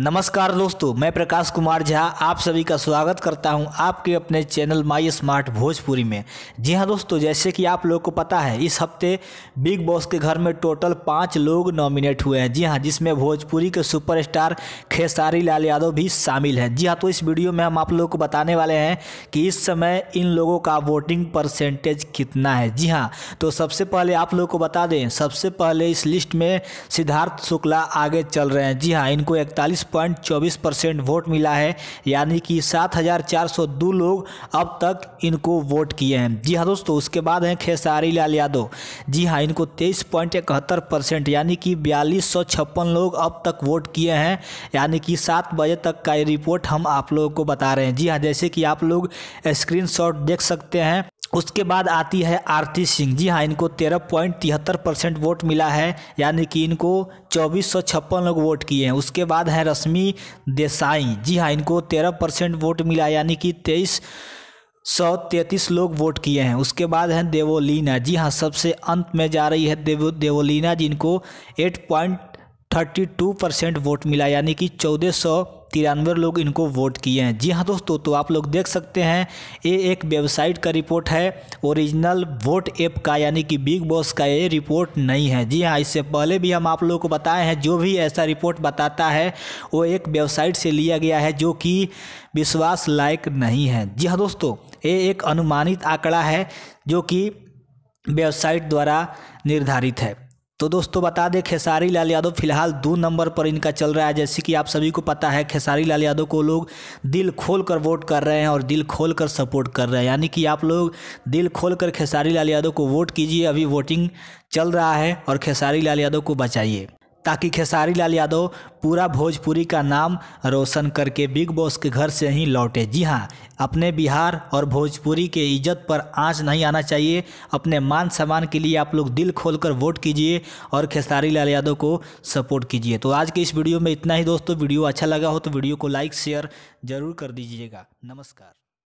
नमस्कार दोस्तों मैं प्रकाश कुमार झा आप सभी का स्वागत करता हूं आपके अपने चैनल माई स्मार्ट भोजपुरी में जी हां दोस्तों जैसे कि आप लोग को पता है इस हफ्ते बिग बॉस के घर में टोटल पाँच लोग नॉमिनेट हुए हैं जी हां जिसमें भोजपुरी के सुपरस्टार खेसारी लाल यादव भी शामिल हैं जी हां तो इस वीडियो में हम आप लोग को बताने वाले हैं कि इस समय इन लोगों का वोटिंग परसेंटेज कितना है जी हाँ तो सबसे पहले आप लोग को बता दें सबसे पहले इस लिस्ट में सिद्धार्थ शुक्ला आगे चल रहे हैं जी हाँ इनको इकतालीस 42.24 परसेंट वोट मिला है यानी कि 7,402 लोग अब तक इनको वोट किए हैं जी हाँ दोस्तों उसके बाद हैं खेसारी लाल यादव जी हाँ इनको तेईस पॉइंट इकहत्तर परसेंट यानी कि बयालीस सौ छप्पन लोग अब तक वोट किए हैं यानी कि सात बजे तक का ये रिपोर्ट हम आप लोगों को बता रहे हैं जी हाँ जैसे कि आप लोग स्क्रीनशॉट देख सकते हैं उसके बाद आती है आरती सिंह जी हाँ इनको तेरह पॉइंट तिहत्तर परसेंट वोट मिला है यानी कि इनको चौबीस सौ छप्पन लोग वोट किए हैं उसके बाद है रश्मि देसाई जी हाँ इनको तेरह परसेंट वोट मिला यानी कि तेईस सौ तैंतीस लोग वोट किए हैं उसके बाद हैं देवोलीना जी हाँ सबसे अंत में जा रही है देवो देवोलीना जिनको eight point thirty two percent vote मिला यानी कि चौदह सौ तिरानवे लोग इनको वोट किए हैं जी हाँ दोस्तों तो आप लोग देख सकते हैं ये एक वेबसाइट का रिपोर्ट है ओरिजिनल वोट ऐप का यानी कि बिग बॉस का ये रिपोर्ट नहीं है जी हाँ इससे पहले भी हम आप लोगों को बताए हैं जो भी ऐसा रिपोर्ट बताता है वो एक वेबसाइट से लिया गया है जो कि विश्वास लायक नहीं है जी हाँ दोस्तों ये एक अनुमानित आंकड़ा है जो कि वेबसाइट द्वारा निर्धारित है तो दोस्तों बता दें खेसारी लाल यादव फिलहाल दो नंबर पर इनका चल रहा है जैसे कि आप सभी को पता है खेसारी लाल यादव को लोग दिल खोल कर वोट कर रहे हैं और दिल खोल कर सपोर्ट कर रहे हैं यानी कि आप लोग दिल खोल कर खेसारी लाल यादव को वोट कीजिए अभी वोटिंग चल रहा है और खेसारी लाल यादव को बचाइए ताकि खेसारी लाल यादव पूरा भोजपुरी का नाम रोशन करके बिग बॉस के घर से ही लौटे जी हाँ अपने बिहार और भोजपुरी के इज्जत पर आंच नहीं आना चाहिए अपने मान सम्मान के लिए आप लोग दिल खोलकर वोट कीजिए और खेसारी लाल यादव को सपोर्ट कीजिए तो आज के इस वीडियो में इतना ही दोस्तों वीडियो अच्छा लगा हो तो वीडियो को लाइक शेयर ज़रूर कर दीजिएगा नमस्कार